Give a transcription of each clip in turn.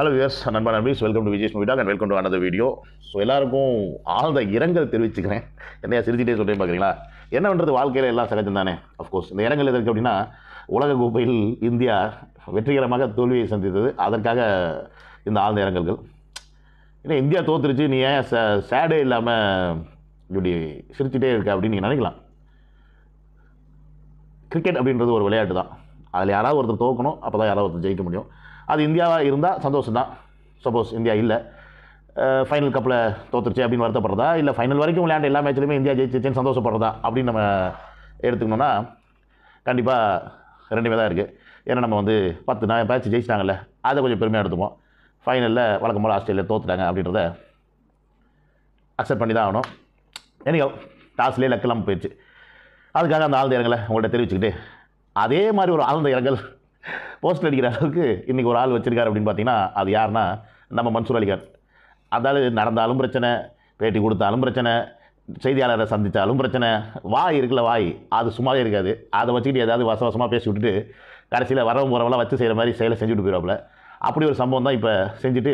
hello viewers நண்பா நண்பீஸ் welcome to Vijay movie talk and welcome to another video so எல்லாருக்கும் ஆழ்ந்த இரங்கல் தெரிவிச்சுக்கிறேன் என்னையா சிரிச்சிட்டே சொல்கிறேன் பார்க்குறீங்களா என்ன பண்ணுறது வாழ்க்கையில் எல்லாம் சகஜம் தானே அஃப்கோர்ஸ் இந்த இரங்கல் எதற்கு அப்படின்னா உலக கோப்பையில் இந்தியா வெற்றிகரமாக தோல்வியை சந்தித்தது அதற்காக இந்த ஆழ்ந்த இரங்கல்கள் ஏன்னா இந்தியா தோத்துருச்சு நீ ஏன் ச சேடே இல்லாமல் இப்படி சிரிச்சிட்டே இருக்க அப்படின்னு நீங்கள் நினைக்கலாம் கிரிக்கெட் அப்படின்றது ஒரு விளையாட்டு தான் அதில் யாராவது ஒருத்தர் தோக்கணும் அப்போ தான் யாராவது ஒருத்தர் ஜெயிக்க முடியும் அது இந்தியாவாக இருந்தால் சந்தோஷம் தான் சப்போஸ் இந்தியா இல்லை ஃபைனல் கப்பில் தோத்துருச்சு அப்படின்னு வருத்தப்படுறதா இல்லை ஃபைனல் வரைக்கும் விளையாண்ட எல்லா மேட்ச்லையுமே இந்தியா ஜெயிச்சிருச்சுன்னு சந்தோஷப்படுறதா அப்படின்னு நம்ம எடுத்துக்கணுன்னா கண்டிப்பாக ரெண்டுமே தான் இருக்குது ஏன்னா நம்ம வந்து பத்து நான் மேட்ச் ஜெயிச்சிட்டாங்கல்ல அதை கொஞ்சம் பெருமையாக எடுத்துப்போம் ஃபைனலில் வழக்கம் போல் ஆஸ்திரேலியா தோத்துட்டாங்க அப்படின்றத அக்செப்ட் பண்ணி தான் ஆகணும் எனி டாஸ்லேயே லக்கெல்லாம் போயிடுச்சு அதுக்காக அந்த ஆழ்ந்த இறங்கலை உங்கள்கிட்ட தெரிவிச்சுக்கிட்டு அதே மாதிரி ஒரு ஆழ்ந்த இறங்கல் போஸ்ட் அடிக்கிற அளவுக்கு இன்றைக்கி ஒரு ஆள் வச்சுருக்காரு அப்படின்னு பார்த்தீங்கன்னா அது யாருன்னா நம்ம மன்சூர் அலிகான் அதாவது நடந்தாலும் பிரச்சனை பேட்டி கொடுத்தாலும் பிரச்சனை செய்தியாளரை சந்தித்தாலும் பிரச்சனை வாய் இருக்குல்ல வாய் அது சும்மாவே இருக்காது அதை வச்சுக்கிட்டு ஏதாவது வசவசமாக பேசி விட்டுட்டு கடைசியில் வரவங்க போகிறவங்களாம் வச்சு செய்கிற மாதிரி செயலை செஞ்சுட்டு போயிடுவாப்புல அப்படி ஒரு சம்பவம் தான் இப்போ செஞ்சுட்டு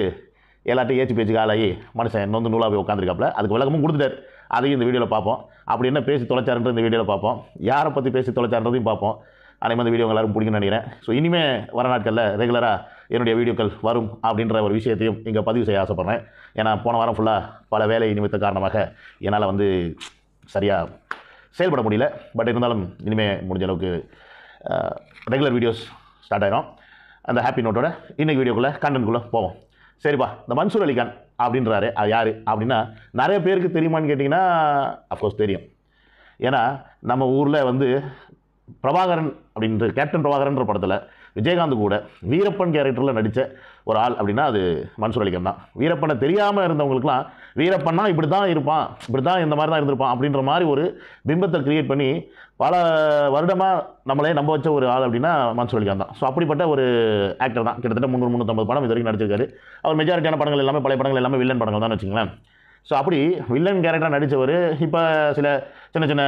எல்லாத்தையும் ஏச்சு பேச்சுக்கு ஆளாகி மனுஷன் வந்து நூலாக போய் உட்காந்துருக்காப்புல அதுக்கு விளக்கமும் கொடுத்துட்டார் அதையும் இந்த வீடியோவில் பார்ப்போம் அப்படி என்ன பேசி தொலைச்சாருன்றது இந்த வீடியோவில் பார்ப்போம் யாரை பற்றி பேசி தொலைச்சாருன்றதையும் பார்ப்போம் அதே மாதிரி வீடியோ எல்லாரும் பிடிக்கும்னு நினைக்கிறேன் ஸோ இனிமேல் வர நாட்களில் ரெகுலராக என்னுடைய வீடியோக்கள் வரும் அப்படின்ற ஒரு விஷயத்தையும் இங்கே பதிவு செய்ய ஆசைப்பட்றேன் ஏன்னா போன வாரம் ஃபுல்லாக பல வேலை நிமித்த காரணமாக என்னால் வந்து சரியாக செயல்பட முடியல பட் இருந்தாலும் இனிமேல் முடிஞ்ச அளவுக்கு ரெகுலர் வீடியோஸ் ஸ்டார்ட் ஆகிடும் அந்த ஹாப்பி நோட்டோட இன்றைக்கி வீடியோக்குள்ளே கண்டென்ட்குள்ளே போவோம் சரிப்பா இந்த மன்சூர் அலிகான் அப்படின்றாரு அது யார் அப்படின்னா நிறைய பேருக்கு தெரியுமான்னு கேட்டிங்கன்னா அஃப்கோர்ஸ் தெரியும் ஏன்னா நம்ம ஊரில் வந்து பிரபாகரன் அப்படின்ற கேப்டன் பிரபாகரன்ற படத்தில் விஜயகாந்த் கூட வீரப்பன் கேரக்டரில் நடித்த ஒரு ஆள் அப்படின்னா அது மன்சூர் அலிகன் தான் வீரப்பனை தெரியாமல் இருந்தவங்களுக்குலாம் வீரப்பன்னா இப்படி தான் இருப்பான் இப்படி தான் இந்த மாதிரி தான் இருந்திருப்பான் அப்படின்ற மாதிரி ஒரு பிம்பத்தை க்ரியேட் பண்ணி பல வருடமாக நம்மளே நம்ப வச்ச ஒரு ஆள் அப்படின்னா மன்சூர் அலிகான் தான் ஸோ அப்படிப்பட்ட ஒரு ஆக்டர் தான் கிட்டத்தட்ட முந்நூறு முந்நூற்றம்பது படம் இது வரைக்கும் நடிச்சிருக்காரு அவர் மெஜாரிட்டியான படங்கள் எல்லாமே பழைய படங்கள் எல்லாமே வில்லன் படங்கள் தான் வச்சுங்களேன் ஸோ அப்படி வில்லன் கேரக்டராக நடித்தவர் இப்போ சில சின்ன சின்ன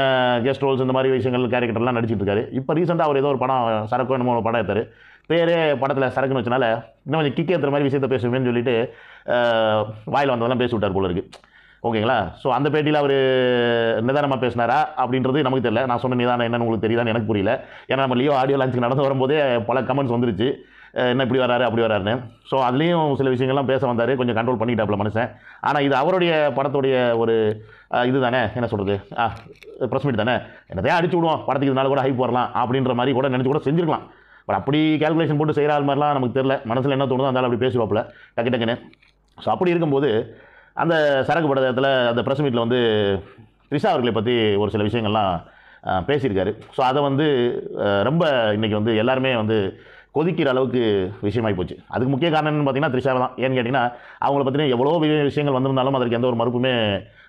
கெஸ்ட் ரோல்ஸ் இந்த மாதிரி விஷயங்கள் கேரக்டர்லாம் நடிச்சிட்டு இருக்காரு இப்போ ரீசெண்டாக அவர் ஏதோ ஒரு படம் சரக்கு என்னமோ படம் எடுத்தார் பேரே படத்தில் சரக்குன்னு வச்சனால இன்னும் கொஞ்சம் கிக்கே ஏற்றுற மாதிரி விஷயத்தை பேசுவேன்னு சொல்லிட்டு வாயில் வந்ததெல்லாம் பேசி விட்டார் போல இருக்குது ஓகேங்களா ஸோ அந்த பேட்டியில் அவர் நிதானமாக பேசினாரா அப்படின்றது நமக்கு தெரியல நான் சொன்ன நிதானம் என்னன்னு உங்களுக்கு தெரியுதான்னு எனக்கு புரியல ஏன்னா நம்ம லியோ ஆடியோ லான்ச்சுக்கு நடந்து வரும்போதே பல கமெண்ட்ஸ் வந்துருச்சு என்ன இப்படி வராரு அப்படி வராருன்னு ஸோ அதுலேயும் சில விஷயங்கள்லாம் பேச வந்தார் கொஞ்சம் கண்ட்ரோல் பண்ணிட்டாப்ல மனுஷன் ஆனால் இது அவருடைய படத்துடைய ஒரு இது தானே என்ன சொல்கிறது ப்ரெஸ் மீட் தானே என்னதான் அடிச்சு விடுவோம் படத்துக்கு இதனால கூட ஹைப் வரலாம் அப்படின்ற மாதிரி கூட நினச்சி கூட செஞ்சுருக்கலாம் பட் அப்படி கேல்குலேஷன் போட்டு செய்கிற மாதிரிலாம் நமக்கு தெரில மனசில் என்ன தோணுதோ அதனால் அப்படி பேசுவாப்பில் டக்கு டக்குன்னு ஸோ அப்படி இருக்கும்போது அந்த சரக்கு படத்தில் அந்த ப்ரெஸ் மீட்டில் வந்து ரிஷா அவர்களை பற்றி ஒரு சில விஷயங்கள்லாம் பேசியிருக்காரு ஸோ அதை வந்து ரொம்ப இன்றைக்கி வந்து எல்லாருமே வந்து கொதிக்கிற அளவுக்கு விஷயமாகி போச்சு அதுக்கு முக்கிய காரணம் பார்த்தீங்கன்னா த்ரிஷாவை தான் ஏன்னு கேட்டிங்கன்னா அவங்கள பார்த்தீங்கன்னா எவ்வளோ விஷயங்கள் வந்திருந்தாலும் அதற்கு எந்த ஒரு மறுப்புமே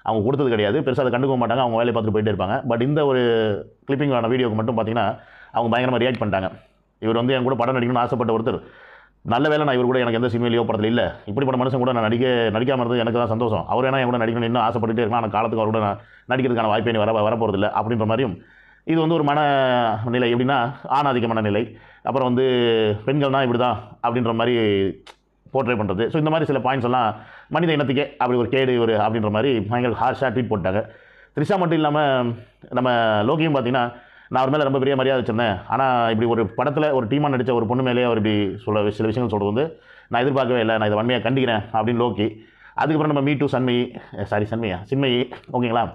அவங்க கொடுத்தது கிடையாது பெருசாக அதை கண்டுக்க மாட்டாங்க அவங்க வேலையை பார்த்துட்டு போயிட்டே இருப்பாங்க பட் இந்த ஒரு கிளிப்பிங்கான வீடியோக்கு மட்டும் பார்த்தீங்கன்னா அவங்க பயங்கரமாக ரியாக்ட் பண்ணிட்டாங்க இவர் வந்து என் கூட படம் நடிக்கணும்னு ஆசைப்பட்ட ஒருத்தர் நல்ல வேலை நான் இவர் கூட எனக்கு எந்த சினிமையிலையோ படத்தில் இல்லை இப்படிப்பட்ட மனுஷன் கூட நான் நடிக்க நடிக்காமல் இருந்தது எனக்கு தான் சந்தோஷம் அவர் ஏன்னா என் கூட நடிக்கணும் இன்னும் ஆசைப்பட்டுட்டே இருக்கணும் ஆனால் காலத்துக்கு அவர் கூட நான் நடிக்கிறதுக்கான வாய்ப்பு வர வரப்போகிறது இல்லை அப்படின்ற மாதிரியும் இது வந்து ஒரு மன நிலை எப்படின்னா ஆணாதிக்க மனநிலை அப்புறம் வந்து பெண்கள்னால் இப்படி தான் அப்படின்ற மாதிரி போர்ட்ரே பண்ணுறது ஸோ இந்த மாதிரி சில பாயிண்ட்ஸ் எல்லாம் மனித இனத்துக்கே அப்படி ஒரு கேடு ஒரு அப்படின்ற மாதிரி பயங்கர ஹார்ஷாக ட்வீட் போட்டாங்க த்ரிஷா மட்டும் இல்லாமல் நம்ம லோகியும் பார்த்தீங்கன்னா நான் அவர் மேலே ரொம்ப பெரிய மரியாதை வச்சுருந்தேன் ஆனால் இப்படி ஒரு படத்தில் ஒரு டீமாக நடித்த ஒரு பொண்ணு மேலேயே அவர் இப்படி சொல்ல சில விஷயங்கள் சொல்கிறது வந்து நான் எதிர்பார்க்கவே இல்லை நான் இதை வன்மையாக கண்டிக்கிறேன் அப்படின்னு லோக்கி அதுக்கப்புறம் நம்ம மீ டூ சன்மயி சாரி சன்மையா சின்மயி ஓகேங்களா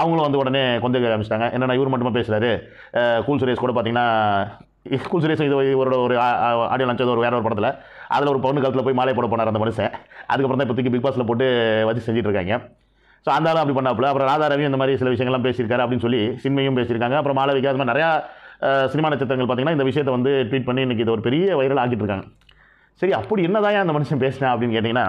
அவங்களும் வந்து உடனே கொஞ்சம் ஆரம்பிச்சிட்டாங்க என்னென்னா இவர் மட்டுமே பேசுகிறாரு கூல் சுரேஷ் கூட பார்த்தீங்கன்னா ஸ்கூல் சுரேஷன் இது ஒரு ஒரு ஆடியோ லஞ்சது ஒரு வேற ஒரு படத்தில் அதில் ஒரு பொண்ணு காலத்தில் போய் மாலை போட போனார் அந்த மனுஷன் அதுக்கப்புறம் தான் இப்போதைக்கு பிக் பாஸில் போட்டு வச்சு செஞ்சுட்டு இருக்காங்க ஸோ அந்த அப்படி பண்ணாப்புல அப்புறம் ராதாரவியும் இந்த மாதிரி சில விஷயங்கள்லாம் பேசியிருக்காரு அப்படின்னு சொல்லி சின்மையும் பேசியிருக்காங்க அப்புறம் மாலை வைக்காத மாதிரி நிறையா சினிமா நட்சத்திரங்கள் பார்த்திங்கன்னா இந்த விஷயத்தை வந்து ட்வீட் பண்ணி இன்றைக்கி இது ஒரு பெரிய வைரல் ஆக்கிட்டு இருக்காங்க சரி அப்படி என்னதான் அந்த மனுஷன் பேசினேன் அப்படின்னு கேட்டிங்கன்னா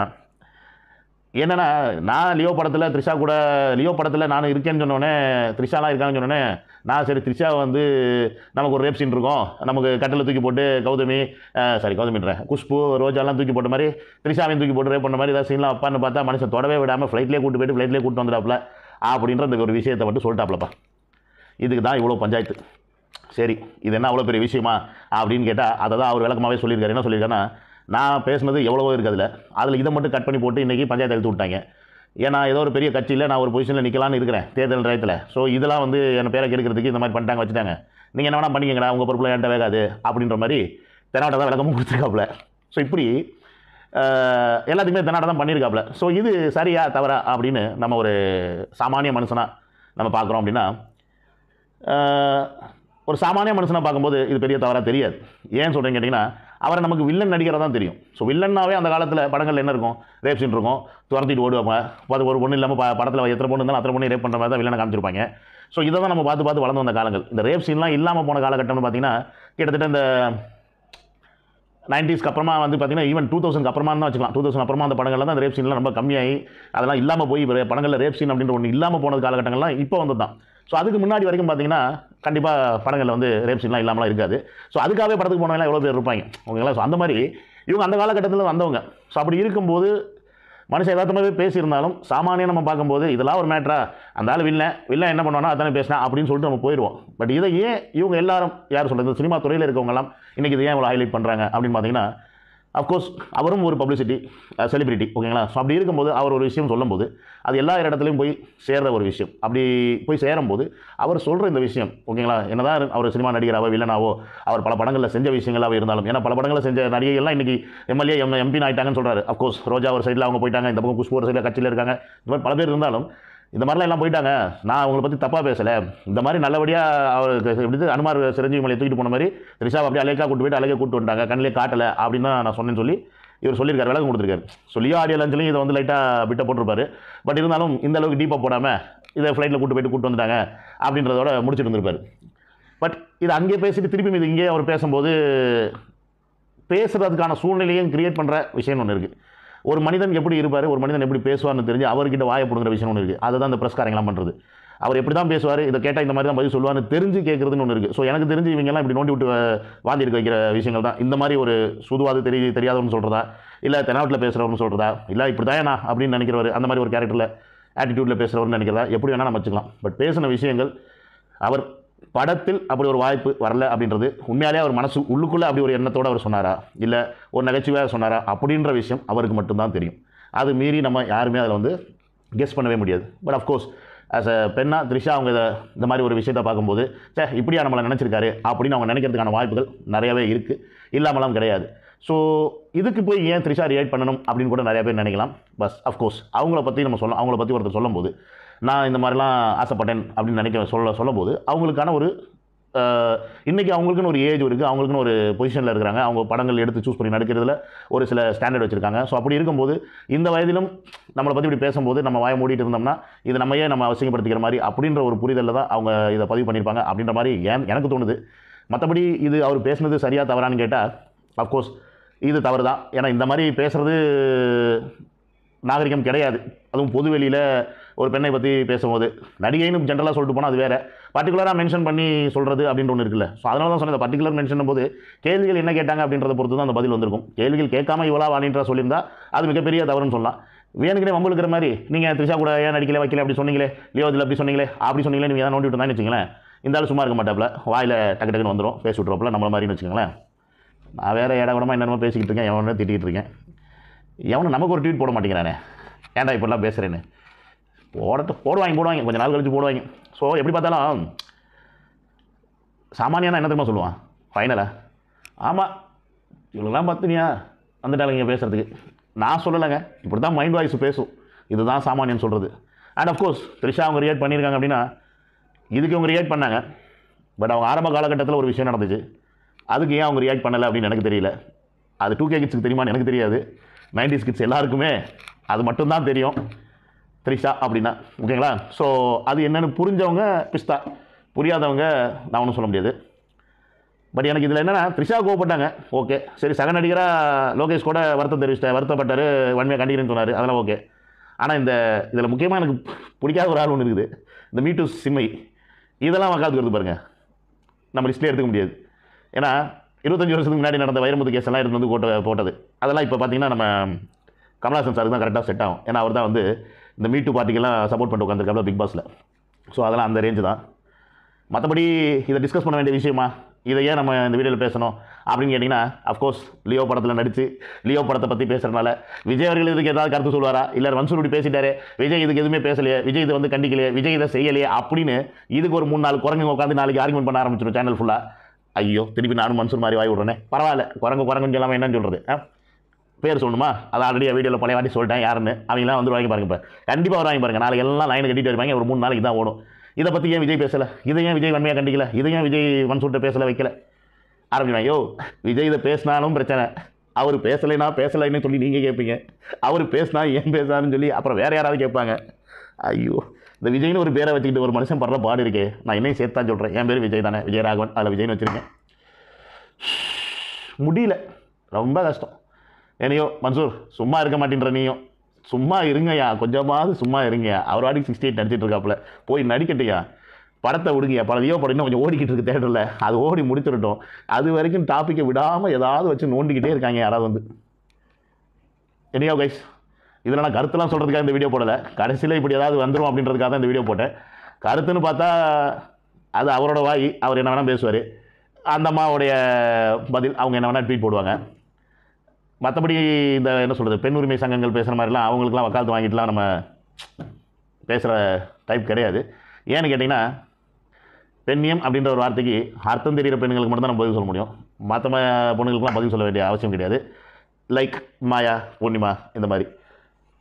என்னென்னா நான் லியோ படத்தில் த்ரிஷா கூட லியோ படத்தில் நான் இருக்கேன்னு சொன்னோடனே த்ரிஷாலாம் இருக்காங்கன்னு சொன்னோடனே நான் சரி த்ரிஷா வந்து நமக்கு ஒரு ரேப் சீன் இருக்கும் நமக்கு கட்டில் தூக்கி போட்டு கௌதமி சாரி கௌதமின்றேன் குஷ்பு ரோஜாலாம் தூக்கி போட்ட மாதிரி த்ரிஷாவையும் தூக்கி போட்டு ரேப் பண்ண மாதிரி ஏதாவது சீன்லாம் அப்பான்னு பார்த்தா மனுஷன் தொடவே விடாமல் ஃப்ளைட்லேயே கூட்டு போயிட்டு ஃப்ளைட்லேயே கூட்டு வந்துடாப்ல அப்படின்ற அந்த ஒரு விஷயத்தை மட்டும் சொல்லிட்டாப்லப்பா இதுக்கு தான் இவ்வளோ பஞ்சாயத்து சரி இது என்ன அவ்வளோ பெரிய விஷயமா அப்படின்னு கேட்டால் அதை தான் அவர் விளக்கமாகவே சொல்லியிருக்காரு என்ன சொல்லியிருக்காருன்னா நான் பேசுனது எவ்வளவோ இருக்குது அதில் அதில் இதை மட்டும் கட் பண்ணி போட்டு இன்றைக்கி பஞ்சாயத்து எழுத்து விட்டாங்க ஏன்னா ஏதோ ஒரு பெரிய கட்சியில் நான் ஒரு பொசிஷனில் நிற்கலான்னு இருக்கிறேன் தேர்தல் டயத்தில் ஸோ இதெல்லாம் வந்து என் பேரை கெடுக்கிறதுக்கு இந்த மாதிரி பண்ணிட்டாங்க வச்சுட்டாங்க நீங்கள் என்ன வேணால் பண்ணிக்கங்கடா உங்கள் பொறுப்பில் என்கிட்ட வேகாது அப்படின்ற மாதிரி தென்னாட்டை தான் விளக்கமும் கொடுத்துருக்காப்புல ஸோ இப்படி எல்லாத்துக்குமே தென்னாட்டை தான் பண்ணியிருக்காப்புல ஸோ இது சரியா தவறா அப்படின்னு நம்ம ஒரு சாமானிய மனுஷனாக நம்ம பார்க்குறோம் அப்படின்னா ஒரு சாமானிய மனுஷனாக பார்க்கும்போது இது பெரிய தவறாக தெரியாது ஏன்னு சொல்கிறேன்னு கேட்டிங்கன்னா அவரை நமக்கு வில்லன் நடிகரை தான் தெரியும் ஸோ வில்லன்னாவே அந்த காலத்தில் படங்கள் என்ன இருக்கும் ரேப் சீன் இருக்கும் துரத்திட்டு ஓடுவாங்க அது ஒரு பொண்ணு இல்லாமல் ப படத்தில் எத்தனை பொண்ணு இருந்தாலும் அத்தனை பொண்ணு ரேப் பண்ணுற மாதிரி தான் வில்லனை காமிச்சிருப்பாங்க ஸோ இதை தான் நம்ம பார்த்து பார்த்து வளர்ந்து வந்த காலங்கள் இந்த ரேப் சீன்லாம் இல்லாமல் போன காலகட்டம்னு பார்த்தீங்கன்னா கிட்டத்தட்ட இந்த நைன்டிஸ்க்கு அப்புறமா வந்து பார்த்திங்கன்னா ஈவன் டூ தௌசண்ட் அப்புறமா தான் வச்சுக்கலாம் டூ தௌசண்ட் அப்புறமா அந்த படங்கள்லாம் தான் ரேப் சீன்லாம் ரொம்ப கம்மியாகி அதெல்லாம் இல்லாமல் போய் படங்களில் ரேப் சீன் அப்படின்ற ஒன்று இல்லாமல் போனது காலகட்டங்கள்லாம் இப்போ வந்து தான் ஸோ அதுக்கு முன்னாடி வரைக்கும் பார்த்தீங்கன்னா கண்டிப்பாக படங்களில் வந்து ரேப் சீன்லாம் இல்லாமலாம் இருக்காது ஸோ அதுக்காகவே படத்துக்கு போனவங்களாம் எவ்வளோ பேர் இருப்பாங்க ஓகேங்களா ஸோ அந்த மாதிரி இவங்க அந்த காலகட்டத்தில் வந்தவங்க ஸோ அப்படி இருக்கும்போது மனுஷன் எதார்த்தமாகவே பேசியிருந்தாலும் சாமானியம் நம்ம பார்க்கும்போது இதெல்லாம் ஒரு மேட்ரா அந்த ஆள் வில்லை வில்லை என்ன பண்ணுவானா அதானே பேசினா அப்படின்னு சொல்லிட்டு நம்ம போயிடுவோம் பட் இதை ஏன் இவங்க எல்லாரும் யார் சொல்கிறது சினிமா துறையில் இருக்கவங்கலாம் இன்றைக்கி இதை ஏன் இவ்வளோ ஹைலைட் பண்ணுறாங்க அப்படின்னு பார்த்தீங்கன்னா அஃப்கோர்ஸ் அவரும் ஒரு பப்ளிசிட்டி செலிபிரிட்டி ஓகேங்களா ஸோ அப்படி இருக்கும்போது அவர் ஒரு விஷயம் சொல்லும்போது அது எல்லா இடத்துலையும் போய் சேர்ற ஒரு விஷயம் அப்படி போய் சேரும்போது அவர் சொல்கிற இந்த விஷயம் ஓகேங்களா என்னதான் அவர் சினிமா நடிகராவோ வில்லனாவோ அவர் பல படங்களில் செஞ்ச விஷயங்களாக இருந்தாலும் ஏன்னா பல படங்களில் செஞ்ச நடிகைகள்லாம் இன்றைக்கி எம்எல்ஏ எம் எம்பின்னு ஆகிட்டாங்கன்னு சொல்கிறாரு அஃப்கோர்ஸ் ரோஜா ஒரு சைடில் அவங்க போயிட்டாங்க இந்த பக்கம் குஷ்பு ஒரு சைடில் கட்சியில் இருக்காங்க இந்த மாதிரி பல பேர் இருந்தாலும் இந்த மாதிரிலாம் எல்லாம் போயிட்டாங்க நான் அவங்கள பற்றி தப்பாக பேசலை இந்த மாதிரி நல்லபடியாக அவருக்கு எப்படி அனுமார் சிரஞ்சீவி மலையை தூக்கிட்டு போன மாதிரி ரிஷா அப்படியே அழகாக கூட்டு போயிட்டு அழகாக கூட்டு வந்துட்டாங்க கண்ணிலே காட்டலை அப்படின்னு தான் நான் சொன்னேன்னு சொல்லி இவர் சொல்லியிருக்காரு விளக்கம் கொடுத்துருக்காரு சொல்லியோ ஆடியோ லஞ்சிலையும் இதை வந்து லைட்டாக விட்ட போட்டிருப்பார் பட் இருந்தாலும் இந்த அளவுக்கு டீப்பாக போடாமல் இதை ஃப்ளைட்டில் கூட்டு போயிட்டு கூட்டு வந்துட்டாங்க அப்படின்றதோட முடிச்சுட்டு வந்திருப்பார் பட் இது அங்கே பேசிட்டு திருப்பி இது இங்கே அவர் பேசும்போது பேசுகிறதுக்கான சூழ்நிலையும் க்ரியேட் பண்ணுற விஷயம் ஒன்று இருக்குது ஒரு மனிதன் எப்படி இருப்பார் ஒரு மனிதன் எப்படி பேசுவார்னு தெரிஞ்சு அவர்கிட்ட வாயை பிடுங்குற விஷயம் ஒன்று இருக்குது அதை தான் இந்த பிரஸ்காரங்களாம் பண்ணுறது அவர் எப்படி தான் பேசுவார் இதை கேட்டால் இந்த மாதிரி தான் பதில் சொல்லுவார்னு தெரிஞ்சு கேட்குறதுன்னு ஒன்று இருக்குது ஸோ எனக்கு தெரிஞ்சு இவங்கெல்லாம் இப்படி நோண்டி விட்டு வாந்தி இருக்க வைக்கிற விஷயங்கள் தான் இந்த மாதிரி ஒரு சுதுவாது தெரிய தெரியாதவன்னு சொல்கிறதா இல்லை தென்னாட்டில் பேசுகிறவனு சொல்கிறதா இல்லை இப்படி தான் நான் அப்படின்னு நினைக்கிறவர் அந்த மாதிரி ஒரு கேரக்டரில் ஆட்டிடியூட்டில் பேசுகிறவர்னு நினைக்கிறதா எப்படி வேணால் நம்ம வச்சுக்கலாம் பட் பேசின விஷயங்கள் அவர் படத்தில் அப்படி ஒரு வாய்ப்பு வரல அப்படின்றது உண்மையாலே அவர் மனசு உள்ளுக்குள்ளே அப்படி ஒரு எண்ணத்தோடு அவர் சொன்னாரா இல்லை ஒரு நகைச்சுவையாக சொன்னாரா அப்படின்ற விஷயம் அவருக்கு மட்டும்தான் தெரியும் அது மீறி நம்ம யாருமே அதில் வந்து கெஸ் பண்ணவே முடியாது பட் அஃப்கோர்ஸ் அஸ் அ பெண்ணா த்ரிஷா அவங்க இதை இந்த மாதிரி ஒரு விஷயத்தை பார்க்கும்போது சே இப்படியா நம்மளை நினச்சிருக்காரு அப்படின்னு அவங்க நினைக்கிறதுக்கான வாய்ப்புகள் நிறையவே இருக்குது இல்லாமலாம் கிடையாது ஸோ இதுக்கு போய் ஏன் த்ரிஷா ரியாக்ட் பண்ணணும் அப்படின்னு கூட நிறைய பேர் நினைக்கலாம் பஸ் அஃப்கோர்ஸ் அவங்கள பற்றி நம்ம சொல்லலாம் அவங்கள பற்றி ஒருத்தர் சொல்லும்போது நான் இந்த மாதிரிலாம் ஆசைப்பட்டேன் அப்படின்னு நினைக்க சொல்ல சொல்லும்போது போது அவங்களுக்கான ஒரு இன்றைக்கி அவங்களுக்குன்னு ஒரு ஏஜ் இருக்குது அவங்களுக்குன்னு ஒரு பொசிஷனில் இருக்கிறாங்க அவங்க படங்கள் எடுத்து சூஸ் பண்ணி நடிக்கிறதுல ஒரு சில ஸ்டாண்டர்ட் வச்சுருக்காங்க ஸோ அப்படி இருக்கும்போது இந்த வயதிலும் நம்மளை பற்றி இப்படி பேசும்போது நம்ம வாய மூடிட்டு இருந்தோம்னா இது நம்ம ஏன் நம்ம அவசியப்படுத்திக்கிற மாதிரி அப்படின்ற ஒரு புரிதலில் தான் அவங்க இதை பதிவு பண்ணியிருப்பாங்க அப்படின்ற மாதிரி ஏன் எனக்கு தோணுது மற்றபடி இது அவர் பேசுனது சரியாக தவறான்னு கேட்டால் அஃப்கோர்ஸ் இது தவறு தான் ஏன்னா இந்த மாதிரி பேசுகிறது நாகரிகம் கிடையாது அதுவும் பொதுவெளியில் ஒரு பெண்ணை பற்றி பேசும்போது நடிகைன்னு ஜென்ரலாக சொல்லிட்டு போனால் அது வேறு பர்டிகுலராக மென்ஷன் பண்ணி சொல்கிறது அப்படின்ற ஒன்று இருக்குல்ல ஸோ அதனால தான் சொன்னேன் பர்டிகுலர் மென்ஷன் போது கேள்விகள் என்ன கேட்டாங்க அப்படின்றத பொறுத்து தான் அந்த பதில் வந்திருக்கும் கேள்விகள் கேட்காம இவ்வளோ வாணின்றா சொல்லியிருந்தா அது மிகப்பெரிய தவறுன்னு சொல்லலாம் வேணுக்கிறே மம்பளுக்கிற மாதிரி நீங்கள் த்ரிஷா கூட ஏன் நடிக்கல வைக்கல அப்படி சொன்னீங்களே லியோ இதில் அப்படி சொன்னீங்களே அப்படி சொன்னீங்களே நீங்கள் ஏதாவது நோண்டி விட்டுருந்தான்னு வச்சுங்களேன் இருந்தாலும் சும்மா இருக்க மாட்டாப்பில் வாயில் டக்கு டக்குன்னு வந்துடும் பேசி விட்ருவோம்ல நம்மள மாதிரின்னு வச்சுக்கோங்களேன் நான் வேறு இட கூடமாக என்னென்னமோ பேசிக்கிட்டு இருக்கேன் எவனோ திட்டிகிட்டு இருக்கேன் எவனும் நமக்கு ஒரு ட்வீட் போட மாட்டேங்கிறானே ஏன்டா இப்படிலாம் பேசுகிறேன்னு போடுறது போடுவாங்க போடுவாங்க கொஞ்சம் நாள் கழிச்சு போடுவாங்க ஸோ எப்படி பார்த்தாலும் சாமானியாக என்ன தெரியுமா சொல்லுவான் ஃபைனலாக ஆமாம் இவ்வளோலாம் பார்த்துனியா வந்துட்டாளுங்க பேசுகிறதுக்கு நான் சொல்லலைங்க இப்படி தான் மைண்ட் வாய்ஸ் பேசும் இதுதான் சாமானியம் சொல்கிறது அண்ட் அஃப்கோர்ஸ் த்ரிஷா அவங்க ரியாக்ட் பண்ணியிருக்காங்க அப்படின்னா இதுக்கு அவங்க ரியாக்ட் பண்ணாங்க பட் அவங்க ஆரம்ப காலகட்டத்தில் ஒரு விஷயம் நடந்துச்சு அதுக்கு ஏன் அவங்க ரியாக்ட் பண்ணலை அப்படின்னு எனக்கு தெரியல அது டூ கே கிட்ஸுக்கு தெரியுமான்னு எனக்கு தெரியாது நைன்டி கிட்ஸ் எல்லாருக்குமே அது மட்டும்தான் தெரியும் த்ரிஷா அப்படின்னா ஓகேங்களா ஸோ அது என்னென்னு புரிஞ்சவங்க பிஸ்தா புரியாதவங்க நான் ஒன்றும் சொல்ல முடியாது பட் எனக்கு இதில் என்னென்னா த்ரிஷா கோவப்பட்டாங்க ஓகே சரி சக நடிகராக லோகேஷ் கூட வருத்தம் தெரிவிச்சிட்டேன் வருத்தப்பட்டார் வன்மையாக கண்டிக்கிறேன்னு சொன்னார் அதெல்லாம் ஓகே ஆனால் இந்த இதில் முக்கியமாக எனக்கு பிடிக்காத ஒரு ஆள் ஒன்று இருக்குது இந்த மீட்டு சிம்மை இதெல்லாம் உக்காந்துக்கிறது பாருங்கள் நம்ம லிஸ்ட்டில் எடுத்துக்க முடியாது ஏன்னா இருபத்தஞ்சி வருஷத்துக்கு முன்னாடி நடந்த வைரமுத்து கேஸ் எல்லாம் எடுத்து வந்து போட்ட போட்டது அதெல்லாம் இப்போ பார்த்திங்கன்னா நம்ம கமலாசன் சாருக்கு தான் கரெக்டாக செட் ஆகும் ஏன்னா அவர் தான் வந்து இந்த மீட்டு பார்ட்டிக்கெல்லாம் சப்போர்ட் பண்ணிட்டு உட்காந்துருக்காப்ல பிக் பாஸில் ஸோ அதெல்லாம் அந்த ரேஞ்சு தான் மற்றபடி இதை டிஸ்கஸ் பண்ண வேண்டிய விஷயமா இதை ஏன் நம்ம இந்த வீடியோவில் பேசணும் அப்படின்னு கேட்டிங்கன்னா அஃப்கோர்ஸ் லியோ படத்தில் நடித்து லியோ படத்தை பற்றி பேசுகிறனால விஜய் அவர்கள் இதுக்கு ஏதாவது கருத்து சொல்வாரா இல்லை இப்படி பேசிட்டாரு விஜய் இதுக்கு எதுவுமே பேசலையே விஜய் இதை வந்து கண்டிக்கலையே விஜய் இதை செய்யலையே அப்படின்னு இதுக்கு ஒரு மூணு நாள் குரங்கு உட்காந்து நாளைக்கு ஆர்குமெண்ட் பண்ண ஆரம்பிச்சிடும் சேனல் ஃபுல்லாக ஐயோ திருப்பி நானும் மன்சூர் மாதிரி வாய் விட்றேனே பரவாயில்ல குரங்கு குரங்குன்னு சொல்லாமல் என்னன்னு சொல்கிறது பேர் சொல்லணுமா அதை ஆல்ரெடி வீடியோவில் பழைய வாட்டி சொல்லிட்டேன் யாருன்னு அவங்களாம் வந்து வாங்கி பாருங்க இப்போ கண்டிப்பாக வருவாங்க பாருங்க நாளைக்கு எல்லாம் லைனை கட்டிட்டு வருவாங்க ஒரு மூணு நாளைக்கு தான் ஓடும் இதை பற்றி ஏன் விஜய் பேசலை இதை ஏன் விஜய் வன்மையாக கண்டிக்கல இதை ஏன் விஜய் மன்சூர்கிட்ட பேசலை வைக்கல ஆரம்பிக்கிறாங்க யோ விஜய் இதை பேசினாலும் பிரச்சனை அவர் பேசலைன்னா பேசலைன்னு சொல்லி நீங்கள் கேட்பீங்க அவர் பேசினா ஏன் பேசினாருன்னு சொல்லி அப்புறம் வேறு யாராவது கேட்பாங்க ஐயோ இந்த விஜய்னு ஒரு பேரை வச்சுக்கிட்டு ஒரு மனுஷன் படுற பாடு இருக்கே நான் என்னையும் சேர்த்து தான் சொல்கிறேன் என் பேர் விஜய் தானே விஜய் ராகவன் அதில் விஜய்னு வச்சுருக்கேன் முடியல ரொம்ப கஷ்டம் ஏனையோ மன்சூர் சும்மா இருக்க மாட்டேன்ற நீயும் சும்மா இருங்கய்யா கொஞ்சமாவது சும்மா இருங்கய்யா அவர் வாடிக்கு சிக்ஸ்டி எயிட் நடிச்சிட்டு இருக்காப்புல போய் நடிக்கட்டையா படத்தை விடுங்கய்யா பல லியோ படம் கொஞ்சம் ஓடிக்கிட்டு இருக்கு தேட்டரில் அது ஓடி முடிச்சிருட்டோம் அது வரைக்கும் டாப்பிக்கை விடாமல் ஏதாவது வச்சு நோண்டிக்கிட்டே இருக்காங்க யாராவது வந்து என்னையோ கைஸ் இதில் நான் கருத்துலாம் சொல்கிறதுக்காக இந்த வீடியோ போடலை கடைசியில் இப்படி ஏதாவது வந்துடும் அப்படின்றதுக்காக தான் இந்த வீடியோ போட்டேன் கருத்துன்னு பார்த்தா அது அவரோட வாய் அவர் என்ன வேணால் பேசுவார் அந்த அம்மாவுடைய பதில் அவங்க என்ன வேணால் ட்வீட் போடுவாங்க மற்றபடி இந்த என்ன சொல்கிறது பெண் உரிமை சங்கங்கள் பேசுகிற மாதிரிலாம் அவங்களுக்குலாம் வக்காலத்து வாங்கிட்டுலாம் நம்ம பேசுகிற டைப் கிடையாது ஏன்னு கேட்டிங்கன்னா பெண்ணியம் அப்படின்ற ஒரு வார்த்தைக்கு அர்த்தம் தெரிகிற பெண்களுக்கு மட்டும் தான் நம்ம பதில் சொல்ல முடியும் மற்ற பொண்ணுங்களுக்குலாம் பதில் சொல்ல வேண்டிய அவசியம் கிடையாது லைக் மாயா பூர்ணிமா இந்த மாதிரி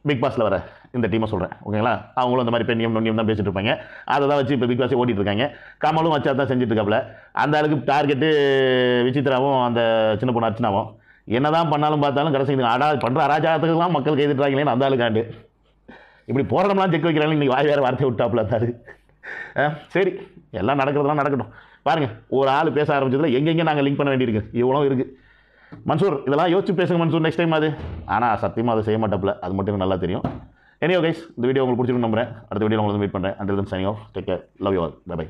பிக் பாஸில் வர இந்த டீமை சொல்கிறேன் ஓகேங்களா அவங்களும் அந்த மாதிரி பெண்ணியம் நொண்ணியம் தான் பேசிகிட்டு இருப்பாங்க அதை தான் வச்சு இப்போ பிக் பாஸே ஓட்டிகிட்டு இருக்காங்க கமலும் வச்சா தான் செஞ்சுட்டு இருக்காப்புல அந்த அளவுக்கு டார்கெட்டு விசித்திராவும் அந்த சின்ன பொண்ணு அர்ச்சனாவும் என்னதான் பண்ணாலும் பார்த்தாலும் கடைசி அடா பண்ணுற அராஜகத்துக்குலாம் மக்கள் கைதுட்டுறாங்களே அந்த ஆளுக்காண்டு இப்படி போராட்டம்லாம் செக் வைக்கிறாங்க இன்றைக்கி வாய் வேறு வார்த்தை விட்டாப்புல தாரு சரி எல்லாம் நடக்கிறதுலாம் நடக்கட்டும் பாருங்கள் ஒரு ஆள் பேச ஆரம்பிச்சதில் எங்கெங்கே நாங்கள் லிங்க் பண்ண வேண்டியிருக்கு இவ்வளோ இருக்குது மன்சூர் இதெல்லாம் யோசிச்சு பேசுங்க மன்சூர் நெக்ஸ்ட் டைம் அது ஆனால் சத்தியமாக அதை செய்ய மாட்டாப்புல அது மட்டும் நல்லா தெரியும் எனியோ கைஸ் இந்த வீடியோ உங்களுக்கு பிடிச்சிருக்கும் நம்புறேன் அடுத்த வீடியோ உங்களுக்கு மீட் பண்ணுறேன் அண்ட் சனியோ take care love you all bye by